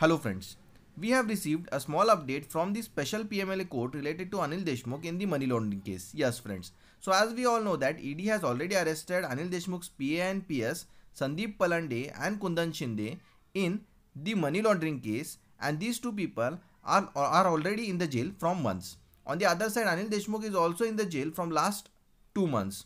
Hello friends, we have received a small update from the special PMLA court related to Anil Deshmukh in the money laundering case. Yes friends, so as we all know that ED has already arrested Anil Deshmukh's PA and PS Sandeep Palande and Kundan Shinde in the money laundering case and these two people are, are already in the jail from months. On the other side, Anil Deshmukh is also in the jail from last two months.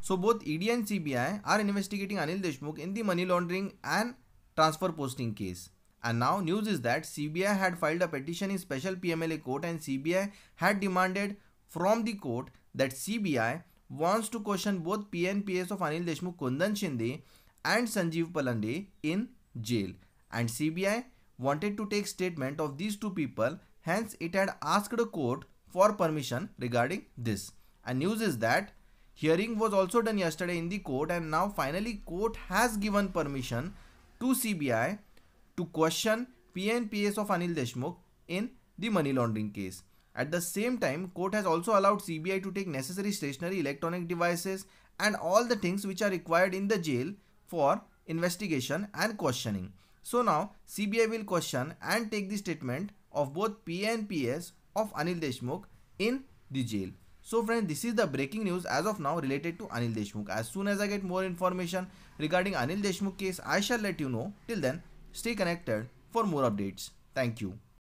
So both ED and CBI are investigating Anil Deshmukh in the money laundering and transfer posting case. And now news is that CBI had filed a petition in special PMLA court and CBI had demanded from the court that CBI wants to question both PNPS of Anil Deshmukh Kundan Shinde and Sanjeev Palande in jail. And CBI wanted to take statement of these two people hence it had asked the court for permission regarding this. And news is that hearing was also done yesterday in the court and now finally court has given permission to CBI to question PNPS of Anil Deshmukh in the money laundering case. At the same time, court has also allowed CBI to take necessary stationary electronic devices and all the things which are required in the jail for investigation and questioning. So now CBI will question and take the statement of both PNPS of Anil Deshmukh in the jail. So friends, this is the breaking news as of now related to Anil Deshmukh. As soon as I get more information regarding Anil Deshmukh case, I shall let you know. Till then, Stay connected for more updates. Thank you.